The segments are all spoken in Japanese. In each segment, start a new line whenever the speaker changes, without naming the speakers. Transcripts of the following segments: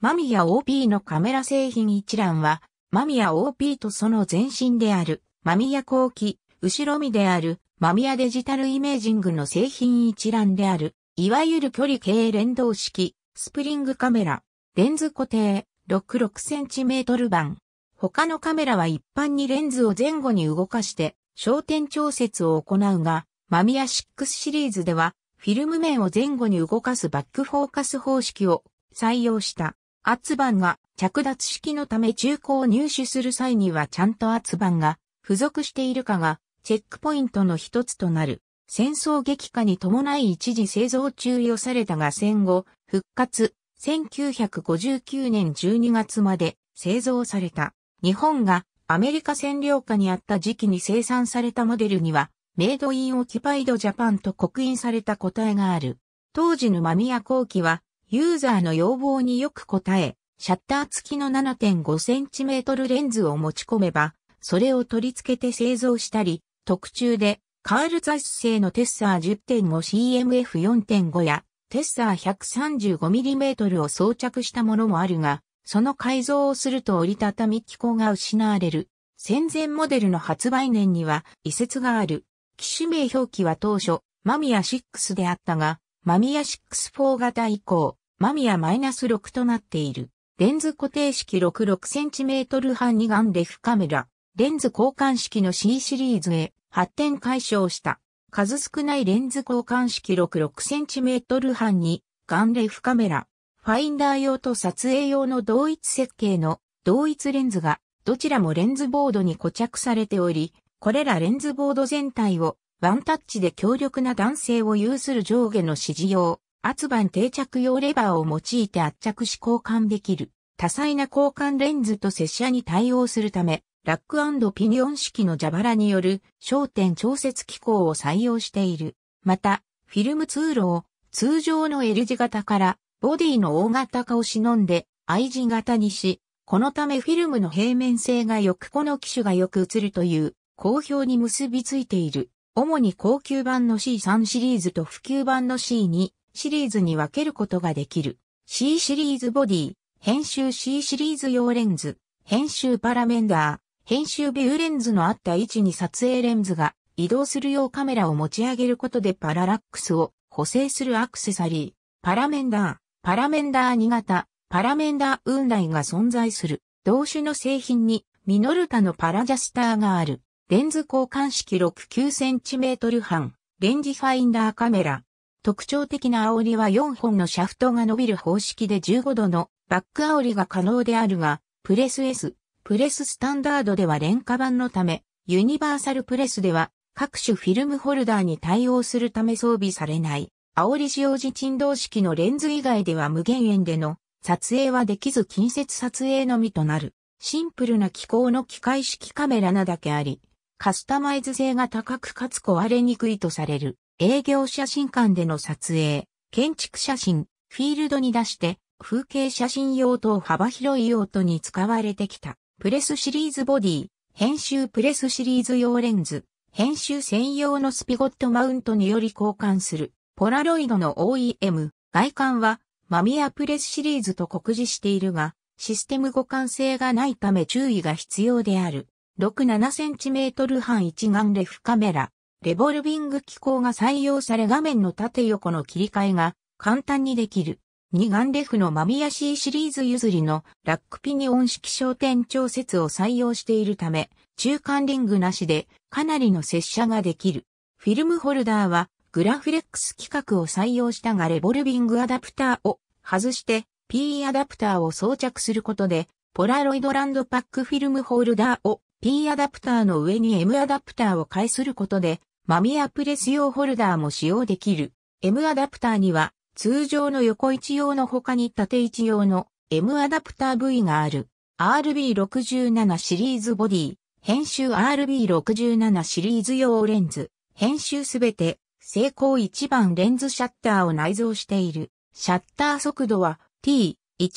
マミヤ OP のカメラ製品一覧は、マミヤ OP とその前身である、マミヤ後期、後ろ身である、マミヤデジタルイメージングの製品一覧である、いわゆる距離計連動式、スプリングカメラ、レンズ固定、66cm 版。他のカメラは一般にレンズを前後に動かして、焦点調節を行うが、マミヤ6シリーズでは、フィルム面を前後に動かすバックフォーカス方式を採用した。圧板が着脱式のため中古を入手する際にはちゃんと圧板が付属しているかがチェックポイントの一つとなる。戦争激化に伴い一時製造中与されたが戦後復活1959年12月まで製造された。日本がアメリカ占領下にあった時期に生産されたモデルにはメイドインオキュパイドジャパンと刻印された個体がある。当時の間宮後期はユーザーの要望によく応え、シャッター付きの 7.5cm レンズを持ち込めば、それを取り付けて製造したり、特注でカールザイス製のテッサー 10.5CMF4.5 やテッサー 135mm を装着したものもあるが、その改造をすると折りたたみ機構が失われる。戦前モデルの発売年には移設がある。機種名表記は当初、マミア6であったが、マミヤ64型以降、マミヤ -6 となっている。レンズ固定式 66cm 半2眼レフカメラ、レンズ交換式の C シリーズへ発展解消した。数少ないレンズ交換式 66cm 半に眼レフカメラ、ファインダー用と撮影用の同一設計の同一レンズがどちらもレンズボードに固着されており、これらレンズボード全体をワンタッチで強力な弾性を有する上下の指示用、圧板定着用レバーを用いて圧着し交換できる。多彩な交換レンズと接写に対応するため、ラックピニオン式の蛇腹による焦点調節機構を採用している。また、フィルム通路を通常の L 字型からボディの O 型化を忍んで I 字型にし、このためフィルムの平面性がよくこの機種がよく映るという好評に結びついている。主に高級版の C3 シリーズと普及版の C2 シリーズに分けることができる。C シリーズボディ、編集 C シリーズ用レンズ、編集パラメンダー、編集ビューレンズのあった位置に撮影レンズが移動するようカメラを持ち上げることでパララックスを補正するアクセサリー、パラメンダー、パラメンダー2型、パラメンダー雲雷が存在する。同種の製品にミノルタのパラジャスターがある。レンズ交換式 69cm 半、レンジファインダーカメラ。特徴的な煽りは4本のシャフトが伸びる方式で15度のバック煽りが可能であるが、プレス S、プレススタンダードでは廉価版のため、ユニバーサルプレスでは各種フィルムホルダーに対応するため装備されない。煽り使用時沈動式のレンズ以外では無限遠での撮影はできず近接撮影のみとなる。シンプルな機構の機械式カメラなだけあり、カスタマイズ性が高くかつ壊れにくいとされる営業写真館での撮影、建築写真、フィールドに出して風景写真用と幅広い用途に使われてきた。プレスシリーズボディ、編集プレスシリーズ用レンズ、編集専用のスピゴットマウントにより交換する、ポラロイドの OEM、外観は、マミアプレスシリーズと酷似しているが、システム互換性がないため注意が必要である。67cm 半一眼レフカメラ、レボルビング機構が採用され画面の縦横の切り替えが簡単にできる。二眼レフのマミヤ C シリーズ譲りのラックピニオン式焦点調節を採用しているため、中間リングなしでかなりの接写ができる。フィルムホルダーはグラフレックス規格を採用したがレボルビングアダプターを外して P e アダプターを装着することで、ポラロイドランドパックフィルムホルダーを P アダプターの上に M アダプターを介することで、マミアプレス用ホルダーも使用できる。M アダプターには、通常の横位置用の他に縦位置用の M アダプター部位がある。RB67 シリーズボディ、編集 RB67 シリーズ用レンズ、編集すべて、成功1番レンズシャッターを内蔵している。シャッター速度は T1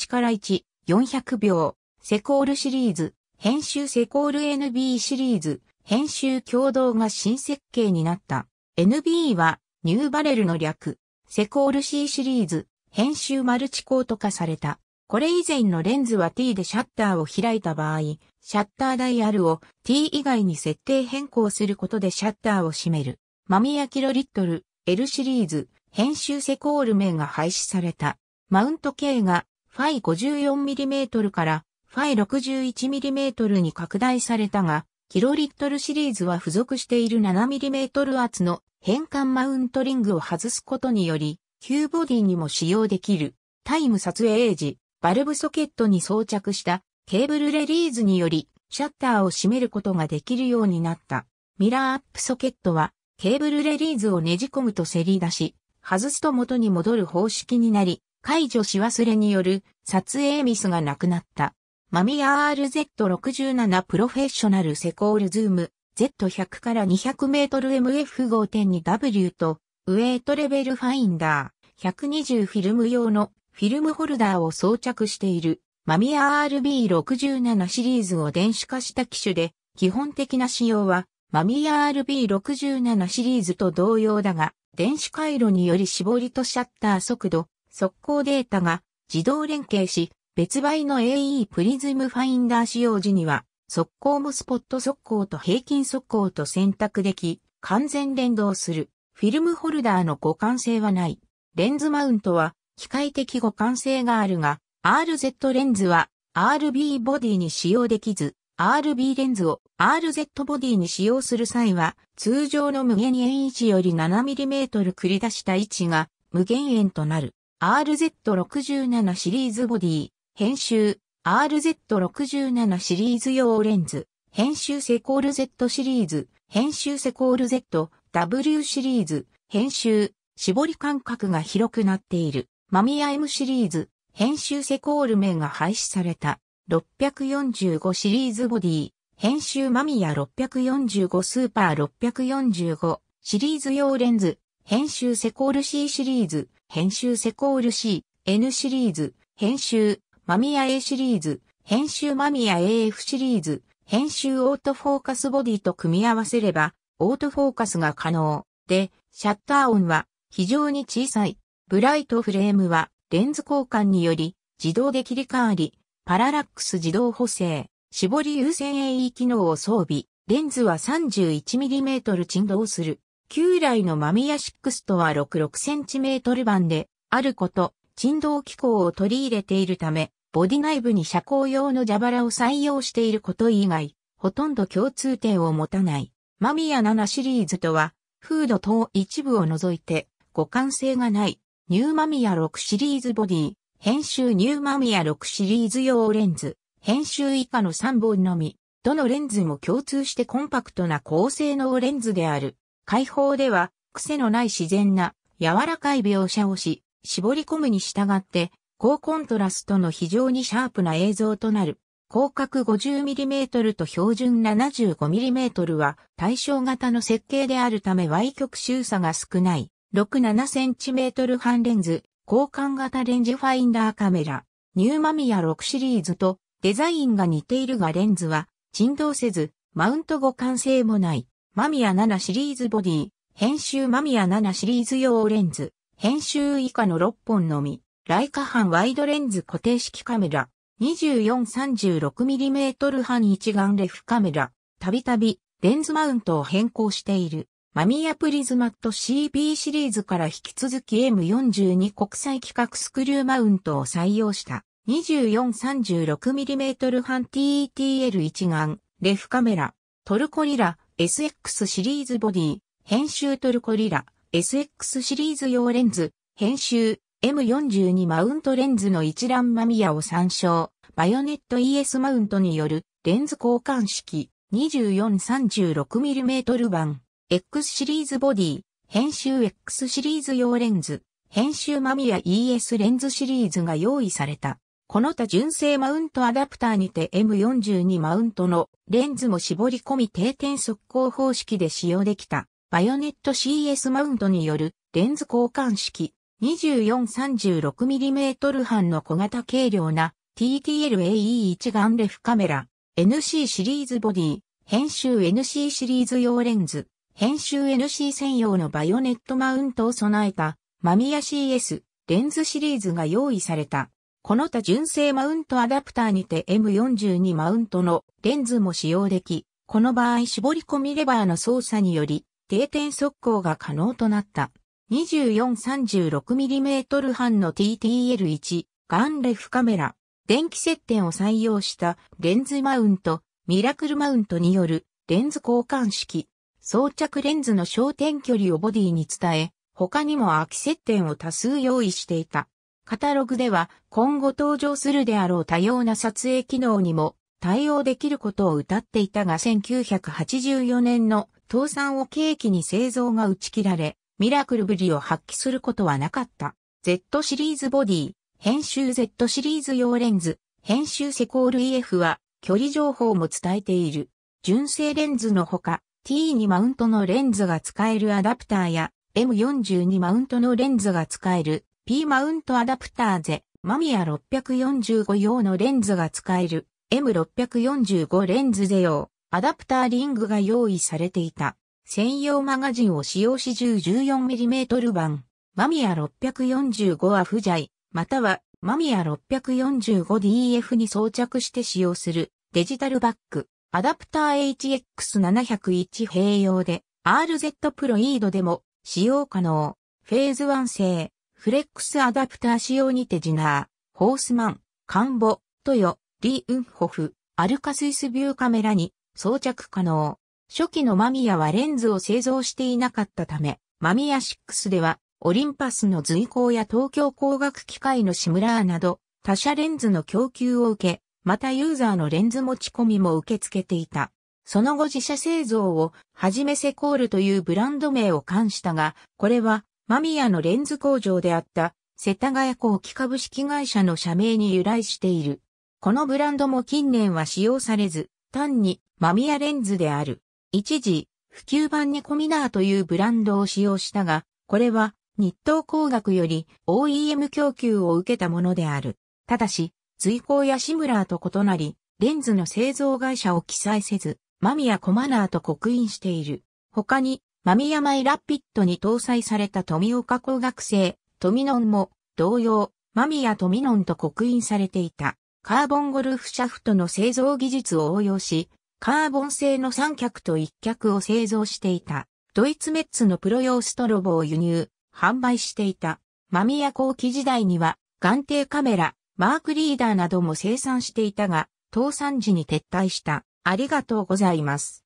から1、400秒。セコールシリーズ、編集セコール NB シリーズ、編集共同が新設計になった。NB は、ニューバレルの略、セコール C シリーズ、編集マルチコート化された。これ以前のレンズは T でシャッターを開いた場合、シャッターダイヤルを T 以外に設定変更することでシャッターを閉める。マミヤキロリットル L シリーズ編集セコール面が廃止された。マウント系がファイ 54mm からファイ 61mm に拡大されたが、キロリットルシリーズは付属している 7mm 厚の変換マウントリングを外すことにより、旧ボディにも使用できる、タイム撮影時、バルブソケットに装着したケーブルレリーズにより、シャッターを閉めることができるようになった。ミラーアップソケットは、ケーブルレリーズをねじ込むとせり出し、外すと元に戻る方式になり、解除し忘れによる撮影ミスがなくなった。マミヤ RZ67 プロフェッショナルセコールズーム Z100 から200メートル MF5.2W とウェイトレベルファインダー120フィルム用のフィルムホルダーを装着しているマミヤ RB67 シリーズを電子化した機種で基本的な仕様はマミヤ RB67 シリーズと同様だが電子回路により絞りとシャッター速度、速攻データが自動連携し別売の AE プリズムファインダー使用時には、速攻もスポット速攻と平均速攻と選択でき、完全連動する。フィルムホルダーの互換性はない。レンズマウントは機械的互換性があるが、RZ レンズは RB ボディに使用できず、RB レンズを RZ ボディに使用する際は、通常の無限円位置より 7mm 繰り出した位置が無限円となる。RZ67 シリーズボディ、編集、RZ67 シリーズ用レンズ、編集セコール Z シリーズ、編集セコール Z、W シリーズ、編集、絞り間隔が広くなっている、マミヤ M シリーズ、編集セコール名が廃止された、645シリーズボディ、編集マミヤ645スーパー645シリーズ用レンズ、編集セコール C シリーズ、編集セコール C、N シリーズ、編集、マミヤ A シリーズ、編集マミヤ AF シリーズ、編集オートフォーカスボディと組み合わせれば、オートフォーカスが可能。で、シャッター音は非常に小さい。ブライトフレームはレンズ交換により自動で切り替わり、パララックス自動補正、絞り優先 AE 機能を装備、レンズは 31mm 振動する。旧来のマミヤ6とは 66cm 版であること、振動機構を取り入れているため、ボディ内部に車高用の蛇腹を採用していること以外、ほとんど共通点を持たない。マミヤ7シリーズとは、フード等一部を除いて、互換性がない、ニューマミヤ6シリーズボディ、編集ニューマミヤ6シリーズ用レンズ、編集以下の3本のみ、どのレンズも共通してコンパクトな高性能レンズである。開放では、癖のない自然な、柔らかい描写をし、絞り込むに従って、高コントラストの非常にシャープな映像となる。広角 50mm と標準 75mm は対象型の設計であるため Y 極周差が少ない 6-7cm 半レンズ交換型レンジファインダーカメラニューマミア6シリーズとデザインが似ているがレンズは振動せずマウント互換性もないマミア7シリーズボディ編集マミア7シリーズ用レンズ編集以下の6本のみライカ半ワイドレンズ固定式カメラ、2436mm 半一眼レフカメラ、たびたびレンズマウントを変更している。マミヤプリズマット CB シリーズから引き続き M42 国際規格スクリューマウントを採用した 2436mm 半 TETL 一眼レフカメラトルコリラ SX シリーズボディ編集トルコリラ SX シリーズ用レンズ編集 M42 マウントレンズの一覧マミヤを参照、バヨネット ES マウントによるレンズ交換式 2436mm 版 X シリーズボディ、編集 X シリーズ用レンズ、編集マミヤ ES レンズシリーズが用意された。この他純正マウントアダプターにて M42 マウントのレンズも絞り込み定点速攻方式で使用できた。バヨネット CS マウントによるレンズ交換式 2436mm 半の小型軽量な TTL-AE1 眼レフカメラ、NC シリーズボディ、編集 NC シリーズ用レンズ、編集 NC 専用のバイオネットマウントを備えた、マミヤ CS レンズシリーズが用意された。この他純正マウントアダプターにて M42 マウントのレンズも使用でき、この場合絞り込みレバーの操作により定点速攻が可能となった。2436mm 半の TTL1 ガンレフカメラ、電気接点を採用したレンズマウント、ミラクルマウントによるレンズ交換式、装着レンズの焦点距離をボディに伝え、他にも空き接点を多数用意していた。カタログでは今後登場するであろう多様な撮影機能にも対応できることを謳っていたが1984年の倒産を契機に製造が打ち切られ、ミラクルぶりを発揮することはなかった。Z シリーズボディ、編集 Z シリーズ用レンズ、編集セコール EF は距離情報も伝えている。純正レンズのほか、T にマウントのレンズが使えるアダプターや M42 マウントのレンズが使える P マウントアダプターゼ、マミヤ645用のレンズが使える M645 レンズで用、アダプターリングが用意されていた。専用マガジンを使用し銃 14mm 版、マミヤ6 4 5アフジャイ、またはマミヤ 645DF に装着して使用するデジタルバッグ、アダプター HX701 併用で RZ プロイードでも使用可能、フェーズ1製、フレックスアダプター仕様にてジナー、ホースマン、カンボ、トヨ、リー・ウンホフ、アルカスイスビューカメラに装着可能。初期のマミヤはレンズを製造していなかったため、マミヤ6では、オリンパスの随行や東京工学機械のシムラーなど、他社レンズの供給を受け、またユーザーのレンズ持ち込みも受け付けていた。その後自社製造を、はじめセコールというブランド名を冠したが、これは、マミヤのレンズ工場であった、世田谷工機株式会社の社名に由来している。このブランドも近年は使用されず、単にマミヤレンズである。一時、普及版にコミナーというブランドを使用したが、これは日東工学より OEM 供給を受けたものである。ただし、随行やシムラーと異なり、レンズの製造会社を記載せず、マミヤコマナーと刻印している。他に、マミヤマイラピットに搭載された富岡工学生、トミノンも、同様、マミヤミノンと刻印されていた。カーボンゴルフシャフトの製造技術を応用し、カーボン製の三脚と一脚を製造していた。ドイツメッツのプロ用ストロボを輸入、販売していた。間宮後期時代には、眼底カメラ、マークリーダーなども生産していたが、倒産時に撤退した。ありがとうございます。